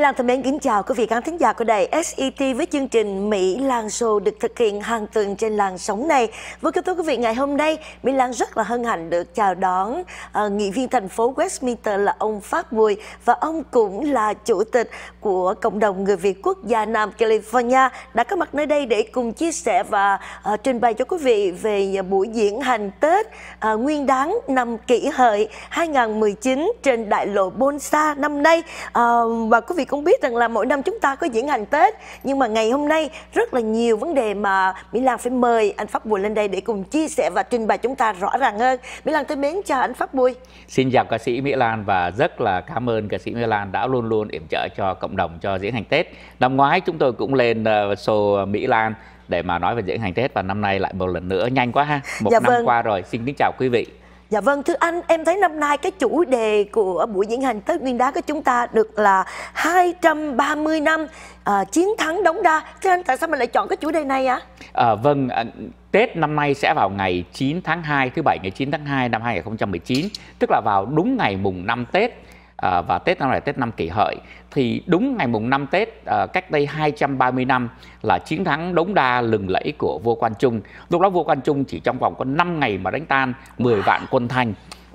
Mỹ Lan thân mến kính chào quý vị khán thính giả của đài SET với chương trình Mỹ Lan Show được thực hiện hàng tuần trên làn sóng này. Với kết thúc quý vị ngày hôm nay, Mỹ Lan rất là hân hạnh được chào đón uh, nghị viên thành phố Westminster là ông Phát Bùi và ông cũng là chủ tịch của cộng đồng người Việt quốc gia Nam California đã có mặt nơi đây để cùng chia sẻ và uh, trình bày cho quý vị về buổi diễn hành Tết uh, Nguyên Đán năm Kỷ Hợi 2019 trên đại lộ Bonsa năm nay uh, và quý vị cũng biết rằng là mỗi năm chúng ta có diễn hành Tết nhưng mà ngày hôm nay rất là nhiều vấn đề mà Mỹ Lan phải mời anh Pháp Bùi lên đây để cùng chia sẻ và trình bày chúng ta rõ ràng hơn. Mỹ Lan thân mến chào anh Pháp Bùi. Xin chào ca sĩ Mỹ Lan và rất là cảm ơn ca sĩ Mỹ Lan đã luôn luôn yểm trợ cho cộng đồng cho diễn hành Tết. Năm ngoái chúng tôi cũng lên ờ, show Mỹ Lan để mà nói về diễn hành Tết và năm nay lại một lần nữa nhanh quá ha. Một dạ năm vâng. qua rồi. Xin kính chào quý vị. Dạ vâng, thưa anh, em thấy năm nay cái chủ đề của buổi diễn hành Tết Nguyên Đán của chúng ta được là 230 năm à, chiến thắng đóng đa. Thưa anh, tại sao mình lại chọn cái chủ đề này ạ? À? À, vâng, à, Tết năm nay sẽ vào ngày 9 tháng 2, thứ bảy ngày 9 tháng 2 năm 2019, tức là vào đúng ngày mùng 5 Tết à, và Tết năm này Tết năm kỷ hợi thì đúng ngày mùng 5 Tết à, cách đây 230 năm là chiến thắng Đống Đa lừng lẫy của vua Quan Trung. Lúc đó vua Quan Trung chỉ trong vòng có 5 ngày mà đánh tan 10 vạn quân Thanh.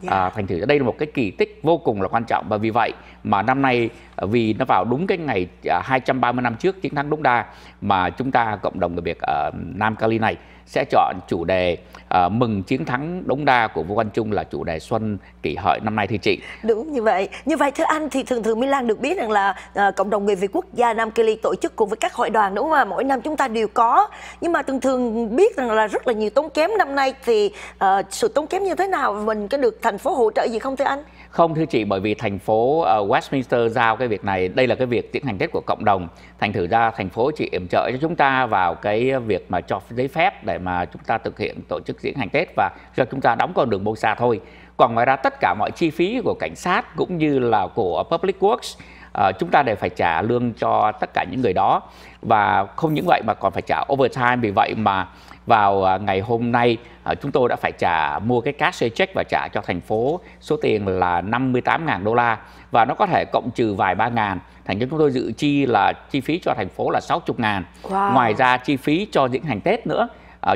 À, thành thử đây là một cái kỳ tích vô cùng là quan trọng và vì vậy mà năm nay Ờ, vì nó vào đúng cái ngày 230 à, năm trước chiến thắng Đống Đa mà chúng ta cộng đồng người Việt ở Nam Cali này sẽ chọn chủ đề uh, mừng chiến thắng Đống Đa của Vũ Văn Trung là chủ đề xuân kỷ hợi năm nay thưa chị. Đúng như vậy. Như vậy thưa anh thì thường thường lan được biết rằng là uh, cộng đồng người Việt quốc gia Nam cali tổ chức cùng với các hội đoàn đúng không ạ? Mỗi năm chúng ta đều có. Nhưng mà thường thường biết rằng là rất là nhiều tốn kém năm nay thì uh, sự tốn kém như thế nào mình có được thành phố hỗ trợ gì không thưa anh? Không thưa chị, bởi vì thành phố ờ, Westminster giao cái việc này, đây là cái việc tiến hành test của cộng đồng. Thành thử ra thành phố chị yểm trợ cho chúng ta vào cái việc mà cho giấy phép để mà chúng ta thực hiện tổ chức diễn hành tết và cho chúng ta đóng con đường bô xa thôi. Còn ngoài ra tất cả mọi chi phí của cảnh sát cũng như là của Public Works Ờ, chúng ta đều phải trả lương cho tất cả những người đó và không những vậy mà còn phải trả overtime vì vậy mà vào ờ, ngày hôm nay ờ, chúng tôi đã phải trả mua cái cash check và trả cho thành phố số tiền là 58.000 đô la và nó có thể cộng trừ vài ba ngàn thành ra chúng tôi dự chi là chi phí cho thành phố là 60 ngàn wow. ngoài ra chi phí cho diễn hành Tết nữa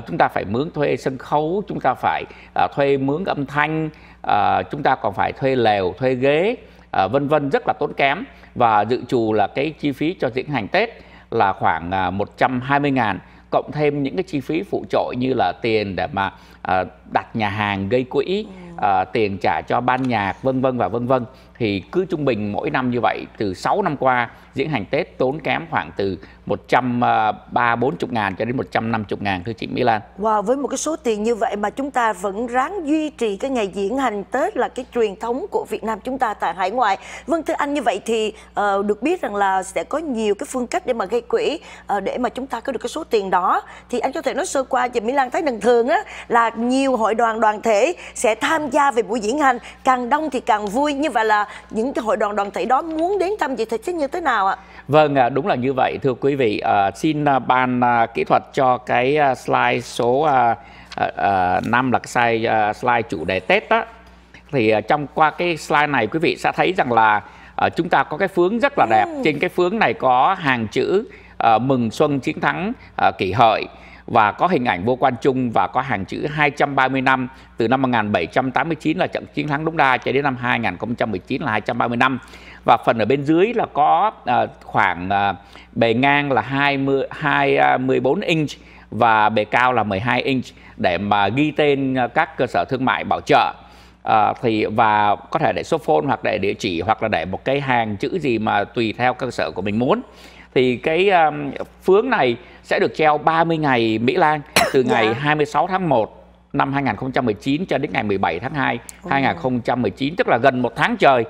chúng ta phải mướn thuê sân khấu chúng ta phải thuê mướn âm thanh chúng ta còn phải thuê lều thuê ghế À, vân vân rất là tốn kém và dự trù là cái chi phí cho diễn hành Tết là khoảng à, 120 ngàn cộng thêm những cái chi phí phụ trội như là tiền để mà à, đặt nhà hàng gây quỹ à, tiền trả cho ban nhạc vân vân và vân vân thì cứ trung bình mỗi năm như vậy từ 6 năm qua diễn hành Tết tốn kém khoảng từ 130 40 ờ, ngàn cho đến 150 ngàn thưa chị Mỹ Lan. Wow, với một cái số tiền như vậy mà chúng ta vẫn ráng duy trì cái ngày diễn hành Tết là cái truyền thống của Việt Nam chúng ta tại hải ngoại. Vâng thưa anh như vậy thì uh, được biết rằng là sẽ có nhiều cái phương cách để mà gây quỹ uh, để mà chúng ta có được cái số tiền đó thì anh có thể nói sơ qua chị Mỹ Lan thấy rằng thường á là nhiều hội đoàn đoàn thể sẽ tham gia về buổi diễn hành càng đông thì càng vui như vậy là những cái hội đoàn đoàn thể đó muốn đến thăm chị thì sẽ như thế nào ạ vâng đúng là như vậy thưa quý vị à, xin à, ban à, kỹ thuật cho cái slide số à, 5 là cái slide, chủ đề tết đó thì trong qua cái slide này quý vị sẽ thấy rằng là chúng ta có cái phướng rất là đẹp ừ. trên cái phướng này có hàng chữ mừng xuân chiến thắng à, kỷ hợi và có hình ảnh vô quan chung và có hàng chữ 230 năm từ năm 1789 là trận chiến thắng Đống Đa cho đến năm 2019 là 230 năm và phần ở bên dưới là có uh, khoảng uh, bề ngang là 20 2 14 inch và bề cao là 12 inch để mà ghi tên à, các cơ sở thương mại bảo trợ à, thì và có thể để số phone hoặc để địa chỉ hoặc là để một cái hàng chữ gì mà tùy theo cơ sở của mình muốn thì cái um, phướng này sẽ được treo 30 ngày Mỹ Lan từ ngày dạ. 26 tháng 1 năm 2019 cho đến ngày 17 tháng 2 Ồ. 2019 tức là gần một tháng trời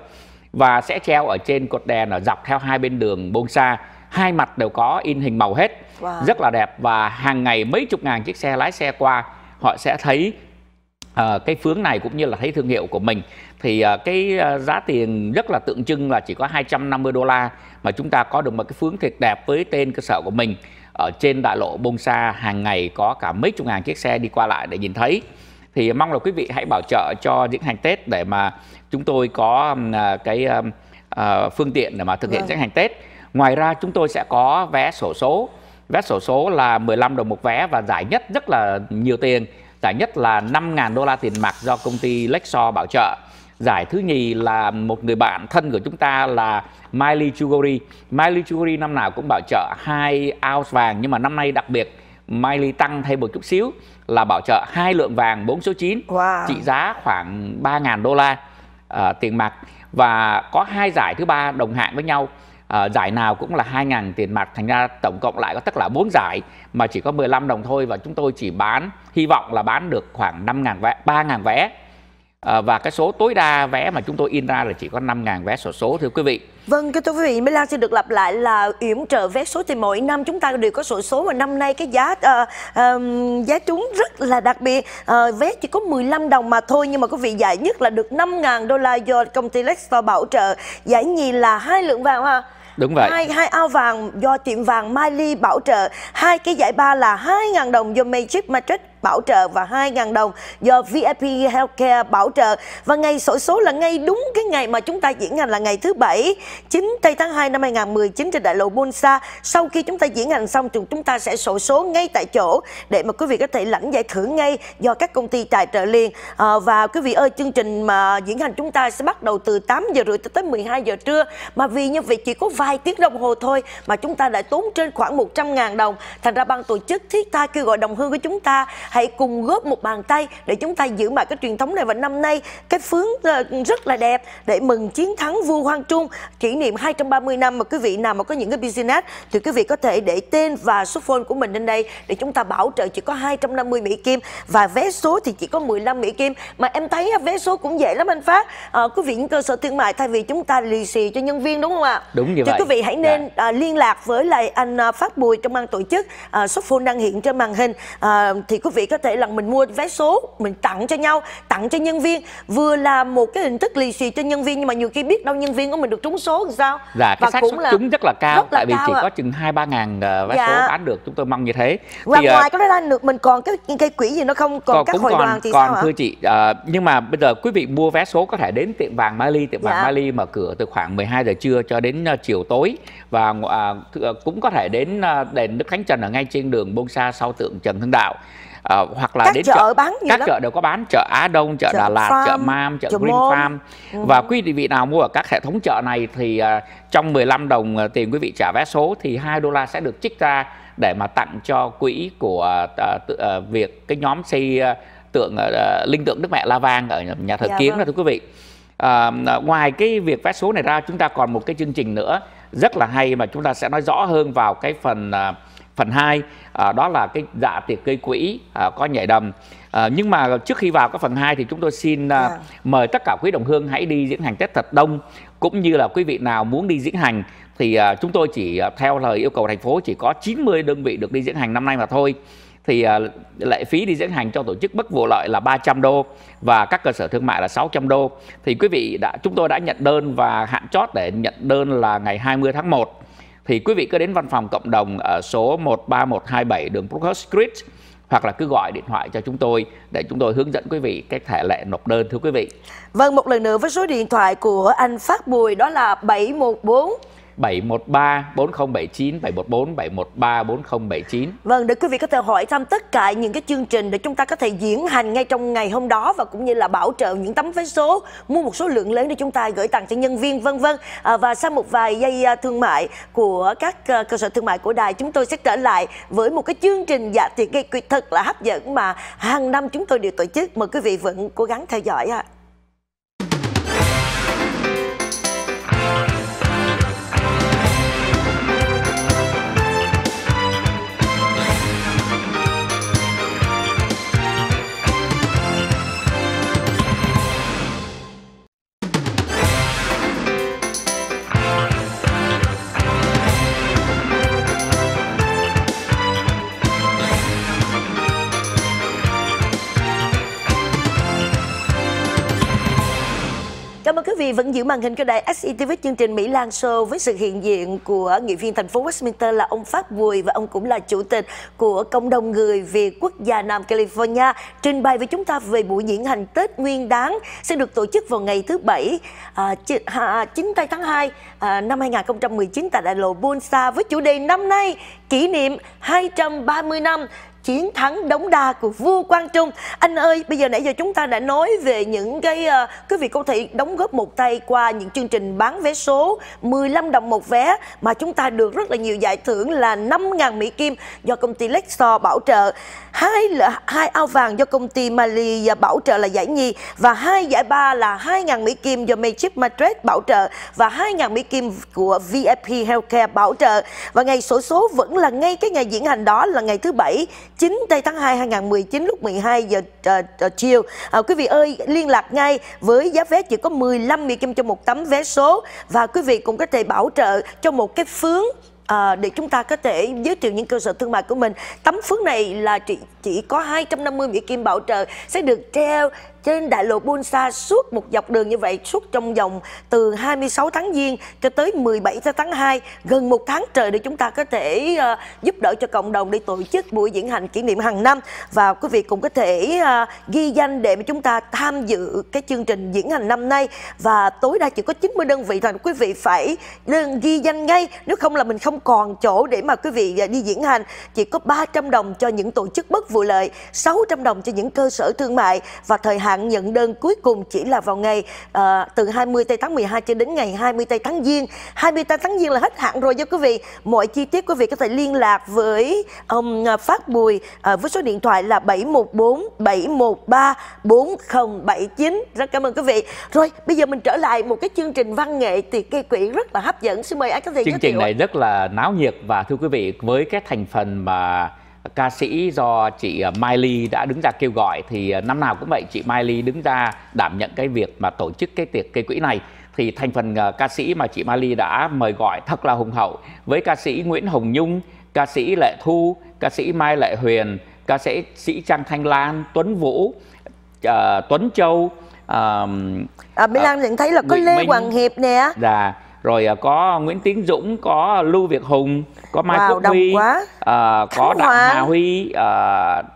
và sẽ treo ở trên cột đèn ở dọc theo hai bên đường Bongsa hai mặt đều có in hình màu hết wow. rất là đẹp và hàng ngày mấy chục ngàn chiếc xe lái xe qua họ sẽ thấy uh, cái phướng này cũng như là thấy thương hiệu của mình thì à, cái à, giá tiền rất là tượng trưng là chỉ có 250 đô la mà chúng ta có được một cái phương thiệt đẹp với tên cơ sở của mình ở trên đại lộ Bongsa hàng ngày có cả mấy chục ngàn chiếc xe đi qua lại để nhìn thấy thì mong là quý vị hãy bảo trợ cho những hành Tết để mà chúng tôi có à, cái phương tiện để mà thực hiện vâng. những hành Tết ngoài ra chúng tôi sẽ có vé sổ số vé sổ số là 15 đồng một vé và giải nhất rất là nhiều tiền giải nhất là 5.000 đô la tiền mặt do công ty Lexor bảo trợ giải thứ nhì là một người bạn thân của chúng ta là Miley Chugori Miley Chugori năm nào cũng bảo trợ hai ounce vàng nhưng mà năm nay đặc biệt Miley tăng thêm một chút xíu là bảo trợ hai lượng vàng 4 số 9 wow. trị giá khoảng 3.000 đô la uh, tiền mặt và có hai giải thứ ba đồng hạng với nhau à, giải nào cũng là 2.000 tiền mặt thành ra tổng cộng lại có tất là 4 giải mà chỉ có 15 đồng thôi và chúng tôi chỉ bán hy vọng là bán được khoảng 5.000 vé 3.000 vé À, và cái số tối đa vé mà chúng tôi in ra là chỉ có 5.000 vé sổ số thưa quý vị. Vâng, thưa quý vị, Mỹ Lan xin được lặp lại là yểm trợ vé số thì mỗi năm chúng ta đều có sổ số mà năm nay cái giá uh, uh, giá chúng rất là đặc biệt. Uh, vé chỉ có 15 đồng mà thôi nhưng mà quý vị giải nhất là được 5.000 đô la do công ty Lexor bảo trợ, giải nhì là hai lượng vàng ha. Đúng vậy. Hai, hai ao vàng do tiệm vàng Miley bảo trợ. Hai cái giải ba là 2.000 đồng do Magic Matrix bảo trợ và 2.000 đồng do VIP Healthcare bảo trợ. Và ngày sổ số là ngay đúng cái ngày mà chúng ta diễn hành là ngày thứ Bảy, 9 tây tháng 2 năm 2019 trên đại lộ Bonsa. Sau khi chúng ta diễn hành xong thì chúng ta sẽ sổ số ngay tại chỗ để mà quý vị có thể lãnh giải thưởng ngay do các công ty tài trợ liền. À, và quý vị ơi, chương trình mà diễn hành chúng ta sẽ bắt đầu từ 8 giờ rưỡi tới 12 giờ trưa. Mà vì như vậy chỉ có vài tiếng đồng hồ thôi mà chúng ta đã tốn trên khoảng 100 ngàn đồng. Thành ra ban tổ chức thiết tha kêu gọi đồng hương của chúng ta hãy cùng góp một bàn tay để chúng ta giữ mãi cái truyền thống này và năm nay cái phướng ờ, rất là đẹp để mừng chiến thắng vua Hoang Trung kỷ niệm 230 năm mà quý vị nào mà có những cái business thì quý vị có thể để tên và số phone của mình lên đây để chúng ta bảo trợ chỉ có 250 Mỹ Kim và vé số thì chỉ có 15 Mỹ Kim mà em thấy vé số cũng dễ lắm anh Phát à, quý vị những cơ sở thương mại thay vì chúng ta lì xì cho nhân viên đúng không ạ đúng như chứ vậy quý vị hãy dạ. nên à, liên lạc với lại anh Phát Bùi trong ban tổ chức à, số phone đang hiện trên màn hình à, thì quý vị vị có thể là mình mua vé số mình tặng cho nhau tặng cho nhân viên vừa là một cái hình thức lì xì cho nhân viên nhưng mà nhiều khi biết đâu nhân viên của mình được trúng số thì sao dạ cái xác suất trúng rất là cao rất là tại vì cao chỉ à. có chừng hai ba ngàn ờ, vé dạ. số bán được chúng tôi mong như thế và thì, ờ, ngoài uh, cái đó ra được mình còn cái cây quỹ gì nó không còn, còn các hội còn, đoàn thì còn sao hả? thưa chị uh, nhưng mà bây giờ quý vị mua vé số có thể đến tiệm vàng Mali tiệm vàng dạ. Mali mở cửa từ khoảng 12 giờ trưa cho đến uh, chiều tối và uh, cũng có thể đến uh, đền Đức Thánh Trần ở ngay trên đường Bông Sa sau tượng Trần Hưng Đạo à, hoặc là các đến chợ, chợ bán các lắm. chợ đều có bán chợ Á Đông chợ, chợ Đà Lạt Farm, chợ Mam chợ, chợ Green Môn. Farm ừ. và quý vị nào mua ở các hệ thống chợ này thì uh, trong 15 đồng ờ, tiền quý vị trả vé số thì 2 đô la sẽ được trích ra để mà tặng cho quỹ của uh, tự, uh, việc cái nhóm xây uh, tượng uh, linh tượng Đức Mẹ La Vang ở nhà thờ dạ, Kiến vâng. đó thưa quý vị à, ngoài cái việc vé số này ra chúng ta còn một cái chương trình nữa rất là hay mà chúng ta sẽ nói rõ hơn vào cái phần à, phần 2 à, đó là cái dạ tiệc gây quỹ à, có nhảy đầm à, nhưng mà trước khi vào cái phần 2 thì chúng tôi xin à, dạ. mời tất cả quý đồng hương hãy đi diễn hành Tết thật đông cũng như là quý vị nào muốn đi diễn hành thì à, chúng tôi chỉ à, theo lời yêu cầu thành phố chỉ có 90 đơn vị được đi diễn hành năm nay mà thôi thì à, lệ phí đi diễn hành cho tổ chức bất vụ lợi là 300 đô và các cơ sở thương mại là 600 đô. Thì quý vị đã chúng tôi đã nhận đơn và hạn chót để nhận đơn là ngày 20 tháng 1 thì quý vị cứ đến văn phòng cộng đồng ở số 13127 đường Brookhurst Street hoặc là cứ gọi điện thoại cho chúng tôi để chúng tôi hướng dẫn quý vị cách thể lệ nộp đơn thưa quý vị. Vâng, một lần nữa với số điện thoại của anh Phát Bùi đó là 714 713 4079 714 713 4079. Vâng, để quý vị có thể hỏi thăm tất cả những cái chương trình để chúng ta có thể diễn hành ngay trong ngày hôm đó và cũng như là bảo trợ những tấm vé số, mua một số lượng lớn để chúng ta gửi tặng cho nhân viên vân vân. À, và sau một vài giây à, thương mại của các à, cơ sở thương mại của đài, chúng tôi sẽ trở lại với một cái chương trình dạ thì gây thật là hấp dẫn mà hàng năm chúng tôi đều tổ chức. Mời quý vị vẫn cố gắng theo dõi ạ. À. vẫn giữ màn hình của đài SCTV e chương trình Mỹ Lan Show với sự hiện diện của nghị viên thành phố Westminster là ông phát Bùi và ông cũng là chủ tịch của cộng đồng người Việt quốc gia Nam California trình bày với chúng ta về buổi diễn hành Tết Nguyên Đán sẽ được tổ chức vào ngày thứ Bảy à, 9 tháng 2 à, năm 2019 tại đại lộ Bunsa với chủ đề năm nay kỷ niệm 230 năm chiến thắng đống đa của vua Quang Trung. Anh ơi, bây giờ nãy giờ chúng ta đã nói về những cái quý ờ, vị có thể đóng góp một tay qua những chương trình bán vé số 15 đồng một vé mà chúng ta được rất là nhiều giải thưởng là 5.000 Mỹ Kim do công ty Lexor bảo trợ, hai là hai ao vàng do công ty Mali ờ, bảo trợ là giải nhì và hai giải ba là 2.000 Mỹ Kim do Magic madrid bảo trợ và 2.000 Mỹ Kim của VIP Healthcare bảo trợ. Và ngày sổ số vẫn là ngay cái ngày diễn hành đó là ngày thứ bảy 9 tây tháng 2 2019 lúc 12 giờ uh, chiều. À, quý vị ơi, liên lạc ngay với giá vé chỉ có 15 Mỹ Kim cho một tấm vé số và quý vị cũng có thể bảo trợ cho một cái phướng à, để chúng ta có thể giới thiệu những cơ sở thương mại của mình. Tấm phước này là chỉ, chỉ có 250 Mỹ Kim bảo trợ sẽ được treo trên đại lộ Bunsa suốt một dọc đường như vậy suốt trong vòng từ 26 tháng Giêng cho tới 17 tháng 2 gần một tháng trời để chúng ta có thể uh, giúp đỡ cho cộng đồng để tổ chức buổi diễn hành kỷ niệm hàng năm và quý vị cũng có thể uh, ghi danh để mà chúng ta tham dự cái chương trình diễn hành năm nay và tối đa chỉ có 90 đơn vị thôi quý vị phải ghi danh ngay nếu không là mình không còn chỗ để mà quý vị ờ, đi diễn hành chỉ có 300 đồng cho những tổ chức bất vụ lợi 600 đồng cho những cơ sở thương mại và thời hạn hạn nhận đơn cuối cùng chỉ là vào ngày uh, từ 20 tây tháng 12 cho đến ngày 20 tây tháng giêng 20 tây tháng giêng là hết hạn rồi nha quý vị mọi chi tiết quý vị có thể liên lạc với ông um, Phát Bùi uh, với số điện thoại là 714 713 4079 rất cảm ơn quý vị rồi bây giờ mình trở lại một cái chương trình văn nghệ tiệc cây quỷ rất là hấp dẫn xin mời anh có thể chương trình này rất là náo nhiệt và thưa quý vị với các thành phần mà ca sĩ do chị à, Miley đã đứng ra kêu gọi thì à, năm nào cũng vậy chị Miley đứng ra đảm nhận cái việc mà tổ chức cái tiệc cây quỹ này thì thành phần à, ca sĩ mà chị Miley đã mời gọi thật là hùng hậu với ca sĩ Nguyễn Hồng Nhung, ca sĩ Lệ Thu, ca sĩ Mai Lệ Huyền, ca sĩ sĩ Trang Thanh Lan, Tuấn Vũ, uh, Tuấn Châu, uh, à, Mỹ Lan nhận thấy là có Nguyễn Lê Minh, Hoàng Hiệp nè. Dạ rồi à, có Nguyễn Tiến Dũng có Lưu Việt Hùng có Mai wow, Quốc Huy quá. À, có Đặng Hà Huy à,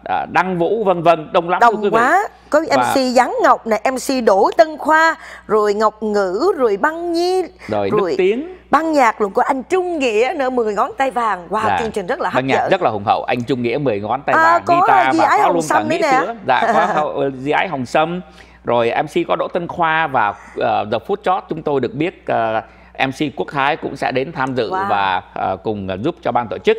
à, Đăng Vũ vân vân đông lắm đông quý vị. quá có Và... MC Giáng Ngọc này MC Đỗ Tân Khoa rồi Ngọc Ngữ rồi Băng Nhi rồi, rồi... Đức Tiến Băng nhạc luôn của anh Trung Nghĩa nữa mười ngón tay vàng wow dạ. chương trình rất là hấp dẫn nhạc rất là hùng hậu anh Trung Nghĩa mười ngón tay à, vàng có guitar và có luôn cả nghĩa dạ có ờ, di ái hồng sâm rồi MC có Đỗ Tân Khoa và uh, The Food Chart chúng tôi được biết uh, MC Quốc Thái cũng sẽ đến tham dự wow. và uh, cùng giúp cho ban tổ chức.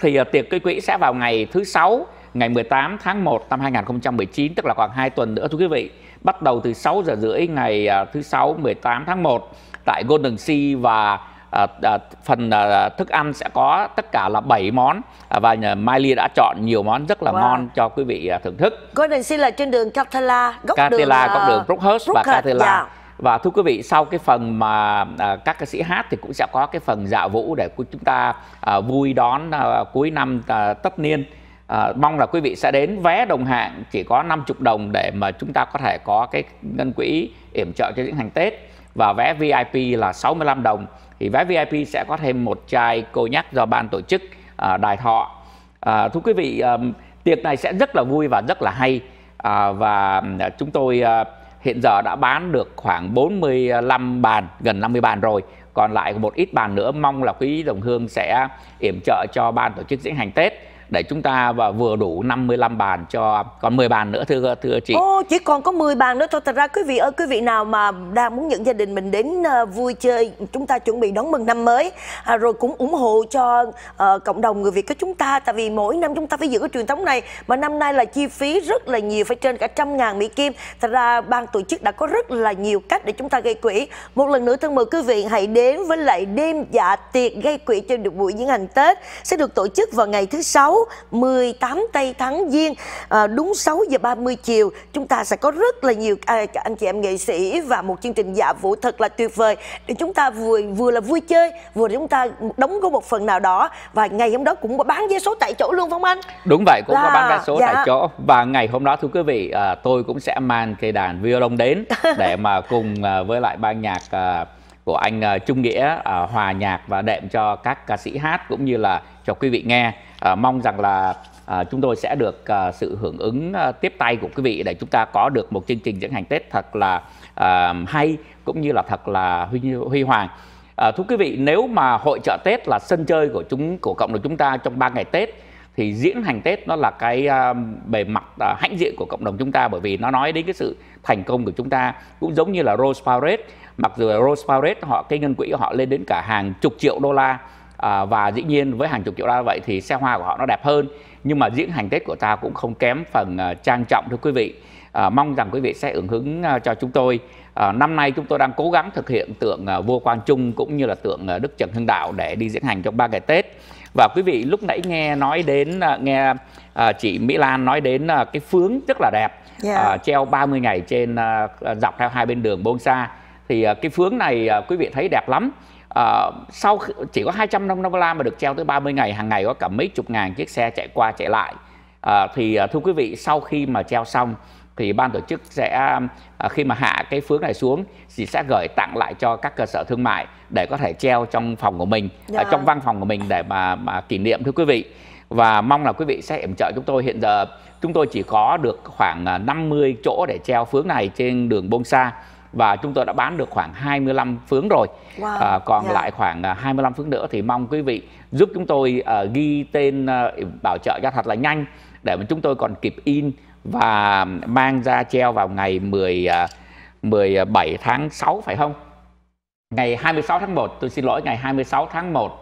Thì uh, tiệc gây quỹ sẽ vào ngày thứ sáu ngày 18 tháng 1 năm 2019 tức là khoảng 2 tuần nữa thưa quý vị bắt đầu từ 6 giờ rưỡi ngày uh, thứ sáu 18 tháng 1 tại Golden Sea và À, à, phần à, thức ăn sẽ có tất cả là 7 món à, và nhà Mai đã chọn nhiều món rất là wow. ngon cho quý vị à, thưởng thức. Golden Sea là trên đường Catala, góc Catala, đường góc đường Brookhurst và Catala. Yeah. Dạ và thưa quý vị sau cái phần mà à, các ca sĩ hát thì cũng sẽ có cái phần dạ vũ để chúng ta à, vui đón à, cuối năm à, tất niên à, mong là quý vị sẽ đến vé đồng hạng chỉ có 50 đồng để mà chúng ta có thể có cái ngân quỹ yểm trợ cho những hành Tết và vé VIP là 65 đồng thì vé VIP sẽ có thêm một chai cô nhắc do ban tổ chức à, đài thọ à, thưa quý vị à, tiệc này sẽ rất là vui và rất là hay à, và chúng tôi à, hiện giờ đã bán được khoảng 45 bàn, gần 50 bàn rồi. Còn lại một ít bàn nữa mong là quý đồng hương sẽ yểm trợ cho ban tổ chức diễn hành Tết để chúng ta và vừa đủ 55 bàn cho còn 10 bàn nữa thưa thưa chị. Ô chỉ còn có 10 bàn nữa thôi. Thật ra quý vị ơi, quý vị nào mà đang muốn những gia đình mình đến ờ, vui chơi, chúng ta chuẩn bị đón mừng năm mới à, rồi cũng ủng hộ cho uh, cộng đồng người Việt của chúng ta tại vì mỗi năm chúng ta phải giữ cái truyền thống này mà năm nay là chi phí rất là nhiều phải trên cả trăm ngàn Mỹ Kim. Thật ra ban tổ chức đã có rất là nhiều cách để chúng ta gây quỹ. Một lần nữa thân mời quý vị hãy đến với lại đêm dạ tiệc gây quỹ cho được buổi diễn hành Tết sẽ được tổ chức vào ngày thứ sáu 6, 18 Tây Thắng Giêng à, ờ, đúng 6 giờ 30 chiều chúng ta sẽ có rất là nhiều à, anh chị em nghệ sĩ và một chương trình dạ vũ thật là tuyệt vời để chúng ta vừa vừa là vui chơi vừa chúng ta đóng góp một phần nào đó và ngày hôm đó cũng bán vé số tại chỗ luôn không anh? Đúng vậy cũng là... có bán vé số dạ. tại chỗ và ngày hôm đó thưa quý vị à, tôi cũng sẽ mang cây đàn violon đến để mà cùng à, với lại ban nhạc à, của anh ờ, Trung Nghĩa ờ, hòa nhạc và đệm cho các ca sĩ hát cũng như là cho quý vị nghe. Ờ, mong rằng là chúng tôi sẽ được sự hưởng ứng tiếp tay của quý vị để chúng ta có được một chương trình diễn hành Tết thật là hay cũng như là thật là huy, huy hoàng. thưa quý vị, nếu mà hội trợ Tết là sân chơi của chúng của cộng đồng chúng ta trong 3 ngày Tết thì diễn hành Tết nó là cái bề mặt hãnh diện của cộng đồng chúng ta bởi vì nó nói đến cái sự thành công của chúng ta cũng giống như là Rose Parade mặc dù Rose Barrett họ cái ngân quỹ của họ lên đến cả hàng chục triệu đô la à, và dĩ nhiên với hàng chục triệu đô la vậy thì xe hoa của họ nó đẹp hơn nhưng mà diễn hành Tết của ta cũng không kém phần à, trang trọng thưa quý vị à, mong rằng quý vị sẽ hưởng ứng uh, à, cho chúng tôi à, năm nay chúng tôi đang cố gắng thực hiện tượng à, vua Quang Trung cũng như là tượng Đức Trần Hưng Đạo để đi diễn hành trong ba ngày Tết và quý vị lúc nãy nghe nói đến nghe uh, chị Mỹ Lan nói đến uh, cái phướng rất là đẹp yeah. Dạ. uh, treo 30 ngày trên uh, dọc theo hai bên đường Bôn Sa thì à, cái phướng này à, quý vị thấy đẹp lắm à, sau chỉ có 250 đô la mà được treo tới 30 ngày hàng ngày có cả mấy chục ngàn chiếc xe chạy qua chạy lại à, thì à, thưa quý vị sau khi mà treo xong thì ban tổ chức sẽ khi mà hạ cái phướng này xuống thì sẽ gửi tặng lại cho các cơ sở thương mại để có thể treo trong phòng của mình dạ. trong văn phòng của mình để mà mà kỷ niệm thưa quý vị và mong là quý vị sẽ ủng trợ chúng tôi hiện giờ chúng tôi chỉ có được khoảng 50 chỗ để treo phướng này trên đường Bông Sa và chúng tôi đã bán được khoảng 25 phướng rồi wow. à, còn yeah. Dạ. lại khoảng 25 à, phướng nữa thì mong quý vị giúp chúng tôi uh, ghi tên uh, bảo trợ cho thật là nhanh để mà chúng tôi còn kịp in và mang ra treo vào ngày 10 uh, 17 tháng 6 phải không? Ngày 26 tháng 1, tôi xin lỗi ngày 26 tháng 1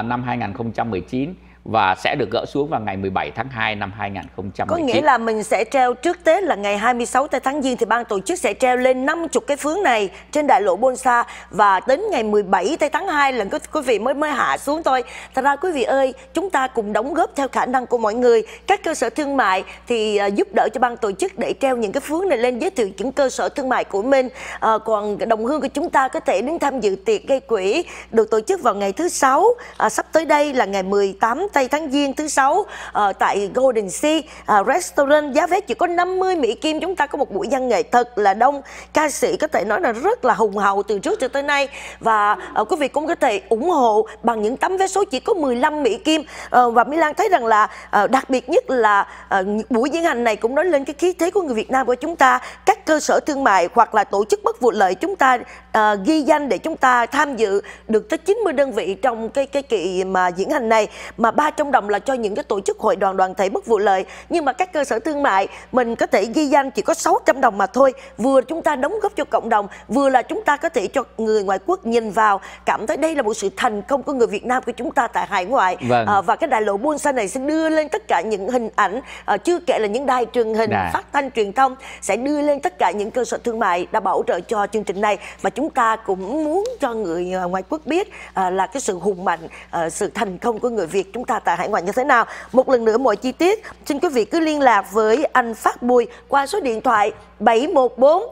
uh, năm 2019 và sẽ được gỡ xuống vào ngày 17 tháng 2 năm 2019. Có nghĩa là mình sẽ treo trước Tết là ngày 26 Tây tháng Giêng thì ban tổ chức sẽ treo lên 50 cái phướng này trên đại lộ Bonsa và đến ngày 17 Tây tháng 2 là quý vị mới mới hạ xuống thôi. Thật ra quý vị ơi, chúng ta cùng đóng góp theo khả năng của mọi người. Các cơ sở thương mại thì ờ, giúp đỡ cho ban tổ chức để treo những cái phướng này lên giới thiệu những cơ sở thương mại của mình. À, còn đồng hương của chúng ta có thể đến tham dự tiệc gây quỹ được tổ chức vào ngày thứ sáu à, sắp tới đây là ngày 18 Tây Tây Tháng Giêng thứ sáu uh, tại Golden Sea uh, Restaurant giá vé chỉ có 50 Mỹ Kim chúng ta có một buổi văn nghệ thật là đông ca sĩ có thể nói là rất là hùng hậu từ trước cho tới nay và uh, quý vị cũng có thể ủng hộ bằng những tấm vé số chỉ có 15 Mỹ Kim uh, và lan thấy rằng là uh, đặc biệt nhất là uh, buổi diễn hành này cũng nói lên cái khí thế của người Việt Nam của chúng ta các cơ sở thương mại hoặc là tổ chức bất vụ lợi chúng ta à, ghi danh để chúng ta tham dự được tới 90 đơn vị trong cái cái kỳ mà diễn hành này mà ba 300 đồng là cho những cái tổ chức hội đoàn đoàn thể bất vụ lợi nhưng mà các cơ sở thương mại mình có thể ghi danh chỉ có 600 đồng mà thôi vừa chúng ta đóng góp cho cộng đồng vừa là chúng ta có thể cho người ngoại quốc nhìn vào cảm thấy đây là một sự thành công của người Việt Nam của chúng ta tại hải ngoại vâng. à, và cái đại lộ buôn sa này sẽ đưa lên tất cả những hình ảnh à, chưa kể là những đài truyền hình Đà. Dạ. phát thanh truyền thông sẽ đưa lên tất cả những cơ sở thương mại đã bảo trợ cho chương trình này và chúng chúng ta cũng muốn cho người à, ngoại quốc biết à, là cái sự hùng mạnh, à, sự thành công của người Việt chúng ta tại hải ngoại như thế nào. Một lần nữa mọi chi tiết, xin quý vị cứ liên lạc với anh Phát Bùi qua số điện thoại 714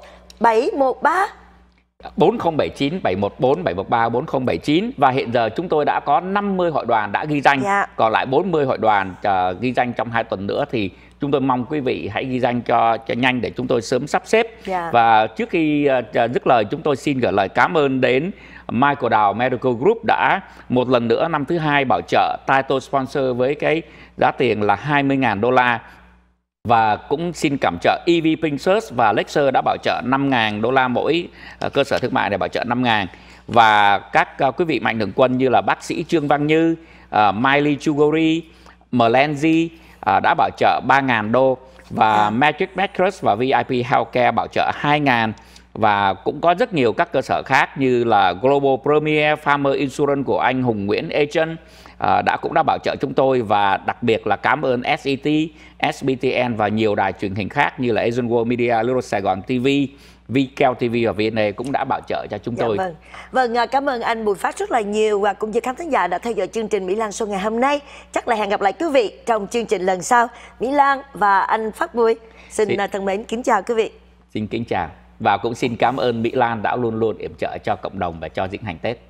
713 4079 714 713 4079 và hiện giờ chúng tôi đã có 50 hội đoàn đã ghi danh, yeah. Dạ. còn lại 40 hội đoàn uh, ghi danh trong 2 tuần nữa thì chúng tôi mong quý vị hãy ghi danh cho cho nhanh để chúng tôi sớm sắp xếp yeah. Dạ. và trước khi uh, dứt lời chúng tôi xin gửi lời cảm ơn đến Michael Đào Medical Group đã một lần nữa năm thứ hai bảo trợ title sponsor với cái giá tiền là 20.000 đô la và cũng xin cảm trợ EV Pincers và Lexer đã bảo trợ 5.000 đô la mỗi ờ, cơ sở thương mại để bảo trợ 5.000 và các ờ, quý vị mạnh thường quân như là bác sĩ Trương Văn Như, uh, Miley Chugori, Melenzi À, đã bảo trợ 3.000 đô và dạ. Magic Mattress và VIP Healthcare bảo trợ 2.000 và cũng có rất nhiều các cơ sở khác như là Global Premier Farmer Insurance của anh Hùng Nguyễn Agent Ờ, đã cũng đã bảo trợ chúng tôi và đặc biệt là cảm ơn SET, SBTN và nhiều đài truyền hình khác như là Asian World Media, Little Sài Gòn TV, Vical TV và VNA cũng đã bảo trợ cho chúng dạ tôi. Dạ, vâng. vâng, à, cảm ơn anh Bùi Phát rất là nhiều và cũng như khán thính giả đã theo dõi chương trình Mỹ Lan Show ngày hôm nay. Chắc là hẹn gặp lại quý vị trong chương trình lần sau. Mỹ Lan và anh Phát Bùi xin Thì... À, thân mến kính chào quý vị. Xin kính chào và cũng xin cảm ơn Mỹ Lan đã luôn luôn yểm trợ cho cộng đồng và cho diễn hành Tết.